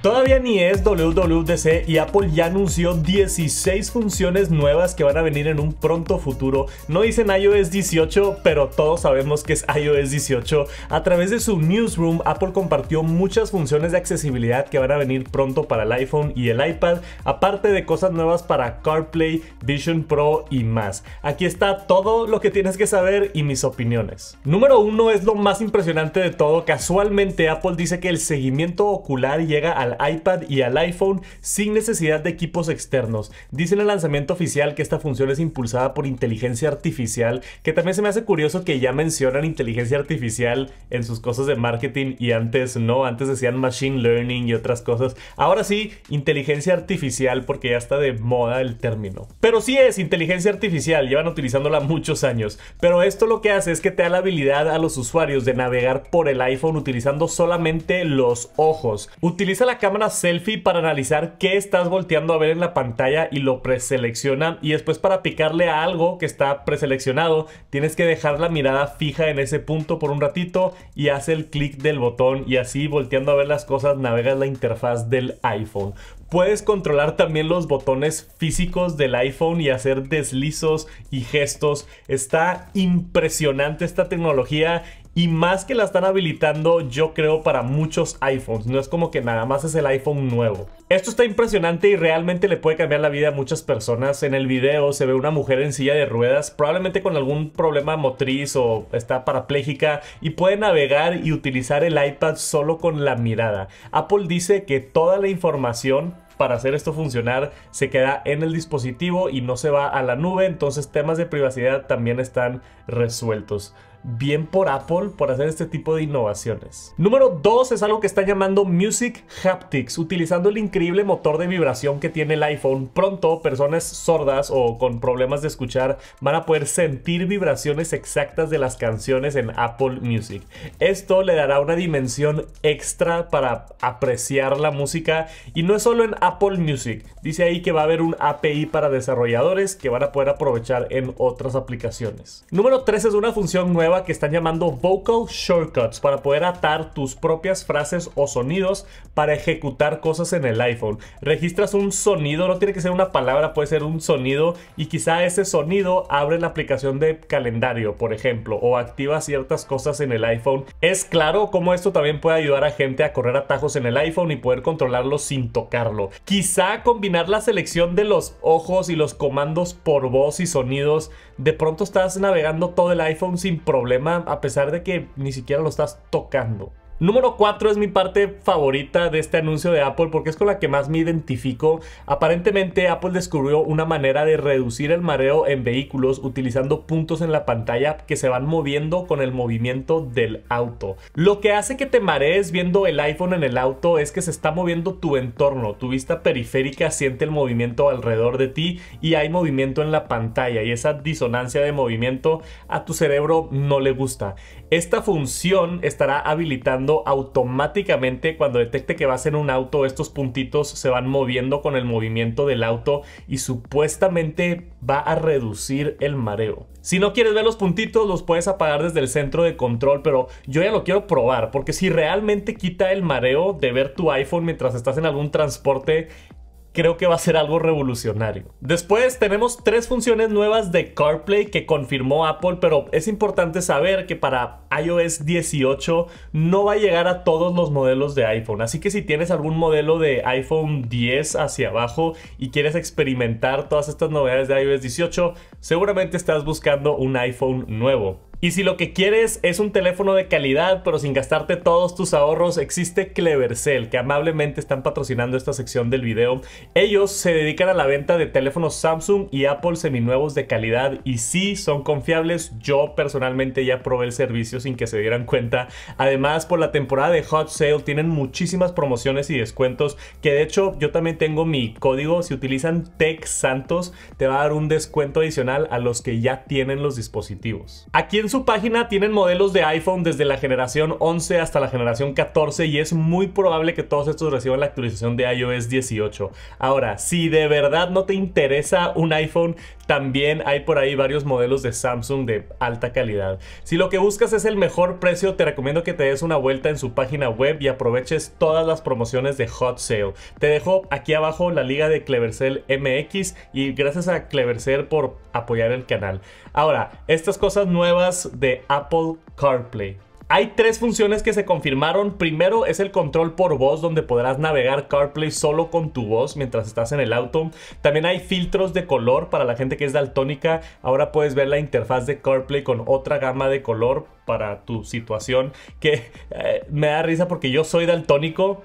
Todavía ni es WWDC y Apple ya anunció 16 funciones nuevas que van a venir en un pronto futuro. No dicen iOS 18, pero todos sabemos que es iOS 18. A través de su newsroom, Apple compartió muchas funciones de accesibilidad que van a venir pronto para el iPhone y el iPad, aparte de cosas nuevas para CarPlay, Vision Pro y más. Aquí está todo lo que tienes que saber y mis opiniones. Número 1 es lo más impresionante de todo. Casualmente Apple dice que el seguimiento ocular llega a al iPad y al iPhone sin necesidad de equipos externos. Dice en el lanzamiento oficial que esta función es impulsada por inteligencia artificial, que también se me hace curioso que ya mencionan inteligencia artificial en sus cosas de marketing y antes no, antes decían machine learning y otras cosas. Ahora sí, inteligencia artificial porque ya está de moda el término. Pero sí es inteligencia artificial, llevan utilizándola muchos años, pero esto lo que hace es que te da la habilidad a los usuarios de navegar por el iPhone utilizando solamente los ojos. Utiliza la cámara selfie para analizar qué estás volteando a ver en la pantalla y lo preselecciona Y después para picarle a algo que está preseleccionado, tienes que dejar la mirada fija en ese punto por un ratito y hace el clic del botón y así volteando a ver las cosas navegas la interfaz del iPhone. Puedes controlar también los botones físicos del iPhone y hacer deslizos y gestos. Está impresionante esta tecnología y más que la están habilitando yo creo para muchos iPhones, no es como que nada más es el iPhone nuevo. Esto está impresionante y realmente le puede cambiar la vida a muchas personas. En el video se ve una mujer en silla de ruedas, probablemente con algún problema motriz o está parapléjica y puede navegar y utilizar el iPad solo con la mirada. Apple dice que toda la información para hacer esto funcionar se queda en el dispositivo y no se va a la nube, entonces temas de privacidad también están resueltos. Bien por Apple por hacer este tipo de innovaciones. Número 2 es algo que están llamando Music Haptics, utilizando el increíble motor de vibración que tiene el iPhone. Pronto, personas sordas o con problemas de escuchar van a poder sentir vibraciones exactas de las canciones en Apple Music. Esto le dará una dimensión extra para apreciar la música y no es solo en Apple Music. Dice ahí que va a haber un API para desarrolladores que van a poder aprovechar en otras aplicaciones. Número 3 es una función nueva que están llamando Vocal Shortcuts para poder atar tus propias frases o sonidos para ejecutar cosas en el iPhone. Registras un sonido, no tiene que ser una palabra, puede ser un sonido y quizá ese sonido abre la aplicación de calendario, por ejemplo, o activa ciertas cosas en el iPhone. Es claro cómo esto también puede ayudar a gente a correr atajos en el iPhone y poder controlarlo sin tocarlo. Quizá combinar la selección de los ojos y los comandos por voz y sonidos. De pronto estás navegando todo el iPhone sin problemas a pesar de que ni siquiera lo estás tocando. Número 4 es mi parte favorita de este anuncio de Apple porque es con la que más me identifico. Aparentemente Apple descubrió una manera de reducir el mareo en vehículos utilizando puntos en la pantalla que se van moviendo con el movimiento del auto. Lo que hace que te marees viendo el iPhone en el auto es que se está moviendo tu entorno, tu vista periférica siente el movimiento alrededor de ti y hay movimiento en la pantalla y esa disonancia de movimiento a tu cerebro no le gusta. Esta función estará habilitando automáticamente cuando detecte que vas en un auto, estos puntitos se van moviendo con el movimiento del auto y supuestamente va a reducir el mareo. Si no quieres ver los puntitos, los puedes apagar desde el centro de control, pero yo ya lo quiero probar, porque si realmente quita el mareo de ver tu iPhone mientras estás en algún transporte, creo que va a ser algo revolucionario. Después tenemos tres funciones nuevas de CarPlay que confirmó Apple, pero es importante saber que para iOS 18 no va a llegar a todos los modelos de iPhone, así que si tienes algún modelo de iPhone 10 hacia abajo y quieres experimentar todas estas novedades de iOS 18, seguramente estás buscando un iPhone nuevo. Y si lo que quieres es un teléfono de calidad, pero sin gastarte todos tus ahorros, existe Clevercell, que amablemente están patrocinando esta sección del video. Ellos se dedican a la venta de teléfonos Samsung y Apple seminuevos de calidad y sí son confiables. Yo personalmente ya probé el servicio sin que se dieran cuenta. Además, por la temporada de Hot Sale tienen muchísimas promociones y descuentos, que de hecho yo también tengo mi código. Si utilizan TechSantos Santos, te va a dar un descuento adicional a los que ya tienen los dispositivos. Aquí su página tienen modelos de iPhone desde la generación 11 hasta la generación 14 y es muy probable que todos estos reciban la actualización de iOS 18. Ahora, si de verdad no te interesa un iPhone, también hay por ahí varios modelos de Samsung de alta calidad. Si lo que buscas es el mejor precio, te recomiendo que te des una vuelta en su página web y aproveches todas las promociones de Hot Sale. Te dejo aquí abajo la liga de Clevercell MX y gracias a Clevercell por apoyar el canal. Ahora, estas cosas nuevas de Apple CarPlay. Hay tres funciones que se confirmaron. Primero es el control por voz, donde podrás navegar CarPlay solo con tu voz mientras estás en el auto. También hay filtros de color para la gente que es daltónica. Ahora puedes ver la interfaz de CarPlay con otra gama de color para tu situación. Que eh, me da risa porque yo soy daltónico,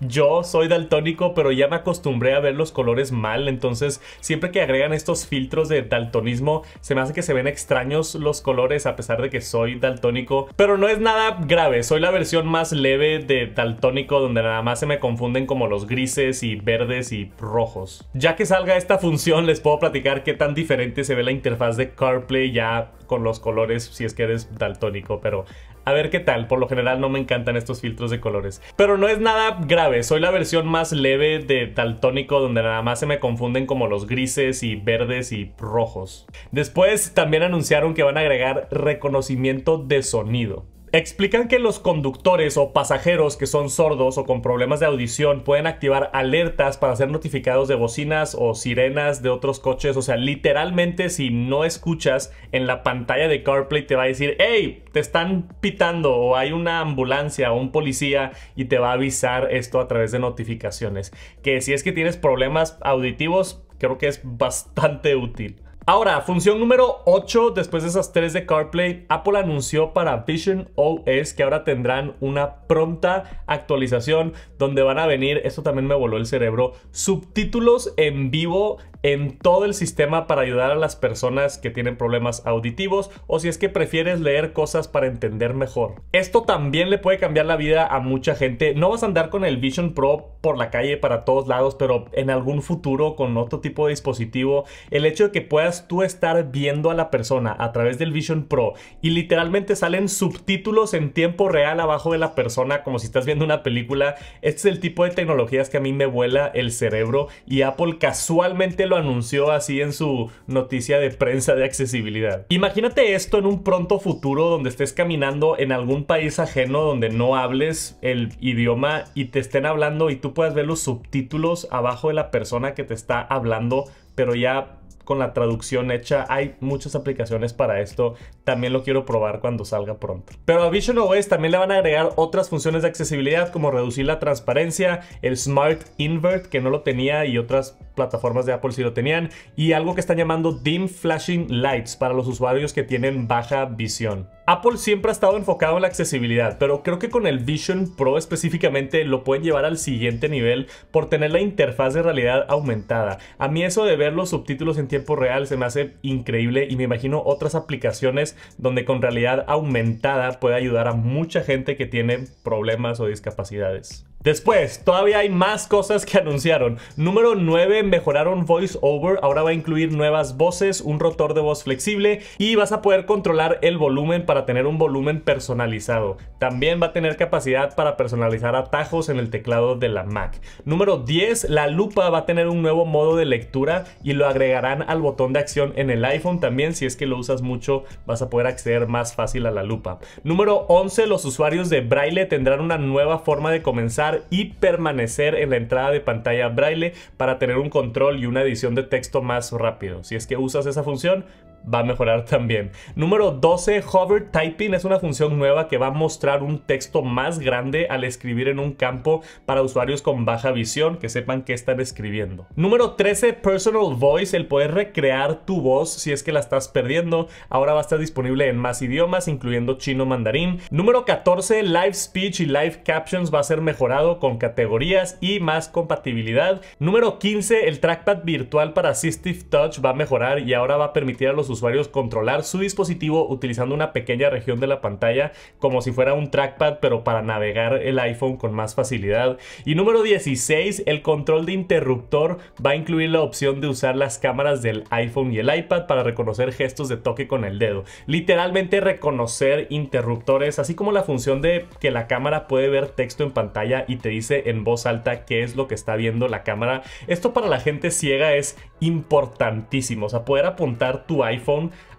yo soy daltónico, pero ya me acostumbré a ver los colores mal, entonces siempre que agregan estos filtros de daltonismo, se me hace que se ven extraños los colores a pesar de que soy daltónico, pero no es nada grave, soy la versión más leve de daltónico donde nada más se me confunden como los grises y verdes y rojos. Ya que salga esta función, les puedo platicar qué tan diferente se ve la interfaz de CarPlay ya con los colores si es que eres daltónico, pero a ver qué tal, por lo general no me encantan estos filtros de colores. Pero no es nada grave, soy la versión más leve de tónico donde nada más se me confunden como los grises y verdes y rojos. Después también anunciaron que van a agregar reconocimiento de sonido. Explican que los conductores o pasajeros que son sordos o con problemas de audición pueden activar alertas para ser notificados de bocinas o sirenas de otros coches. O sea, literalmente si no escuchas en la pantalla de CarPlay te va a decir, hey, te están pitando o hay una ambulancia o un policía y te va a avisar esto a través de notificaciones. Que si es que tienes problemas auditivos, creo que es bastante útil. Ahora, función número 8, después de esas 3 de CarPlay, Apple anunció para Vision OS que ahora tendrán una pronta actualización donde van a venir, esto también me voló el cerebro, subtítulos en vivo en todo el sistema para ayudar a las personas que tienen problemas auditivos o si es que prefieres leer cosas para entender mejor. Esto también le puede cambiar la vida a mucha gente. No vas a andar con el Vision Pro por la calle para todos lados, pero en algún futuro con otro tipo de dispositivo, el hecho de que puedas tú estar viendo a la persona a través del Vision Pro y literalmente salen subtítulos en tiempo real abajo de la persona como si estás viendo una película, este es el tipo de tecnologías que a mí me vuela el cerebro y Apple casualmente lo anunció así en su noticia de prensa de accesibilidad. Imagínate esto en un pronto futuro donde estés caminando en algún país ajeno donde no hables el idioma y te estén hablando y tú puedas ver los subtítulos abajo de la persona que te está hablando, pero ya con la traducción hecha. Hay muchas aplicaciones para esto. También lo quiero probar cuando salga pronto. Pero a OS también le van a agregar otras funciones de accesibilidad como reducir la transparencia, el Smart Invert que no lo tenía y otras plataformas de Apple sí lo tenían y algo que están llamando Dim Flashing Lights para los usuarios que tienen baja visión. Apple siempre ha estado enfocado en la accesibilidad, pero creo que con el Vision Pro específicamente lo pueden llevar al siguiente nivel por tener la interfaz de realidad aumentada. A mí eso de ver los subtítulos en tiempo real se me hace increíble y me imagino otras aplicaciones donde con realidad aumentada puede ayudar a mucha gente que tiene problemas o discapacidades. Después, todavía hay más cosas que anunciaron. Número 9, mejoraron VoiceOver. Ahora va a incluir nuevas voces, un rotor de voz flexible y vas a poder controlar el volumen para tener un volumen personalizado. También va a tener capacidad para personalizar atajos en el teclado de la Mac. Número 10, la lupa va a tener un nuevo modo de lectura y lo agregarán al botón de acción en el iPhone también. Si es que lo usas mucho, vas a poder acceder más fácil a la lupa. Número 11, los usuarios de Braille tendrán una nueva forma de comenzar y permanecer en la entrada de pantalla braille para tener un control y una edición de texto más rápido. Si es que usas esa función, va a mejorar también. Número 12, hover typing es una función nueva que va a mostrar un texto más grande al escribir en un campo para usuarios con baja visión que sepan qué están escribiendo. Número 13, personal voice, el poder recrear tu voz si es que la estás perdiendo. Ahora va a estar disponible en más idiomas, incluyendo chino mandarín. Número 14, live speech y live captions va a ser mejorado con categorías y más compatibilidad. Número 15, el trackpad virtual para Assistive Touch va a mejorar y ahora va a permitir a los usuarios controlar su dispositivo utilizando una pequeña región de la pantalla como si fuera un trackpad pero para navegar el iPhone con más facilidad. Y número 16, el control de interruptor va a incluir la opción de usar las cámaras del iPhone y el iPad para reconocer gestos de toque con el dedo. Literalmente reconocer interruptores, así como la función de que la cámara puede ver texto en pantalla y te dice en voz alta qué es lo que está viendo la cámara. Esto para la gente ciega es importantísimo, o sea, poder apuntar tu iPhone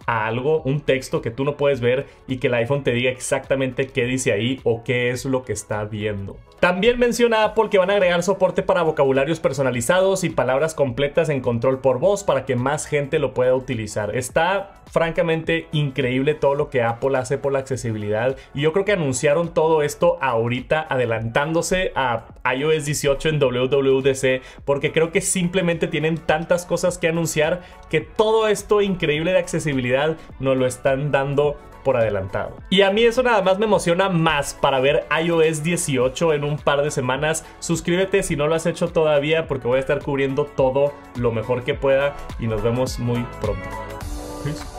a algo, un texto que tú no puedes ver y que el iPhone te diga exactamente qué dice ahí o qué es lo que está viendo. También menciona Apple que van a agregar soporte para vocabularios personalizados y palabras completas en control por voz para que más gente lo pueda utilizar. Está francamente increíble todo lo que Apple hace por la accesibilidad y yo creo que anunciaron todo esto ahorita adelantándose a iOS 18 en WWDC porque creo que simplemente tienen tantas cosas que anunciar que todo esto increíble de accesibilidad nos lo están dando por adelantado. Y a mí eso nada más me emociona más para ver iOS 18 en un par de semanas. Suscríbete si no lo has hecho todavía porque voy a estar cubriendo todo lo mejor que pueda y nos vemos muy pronto.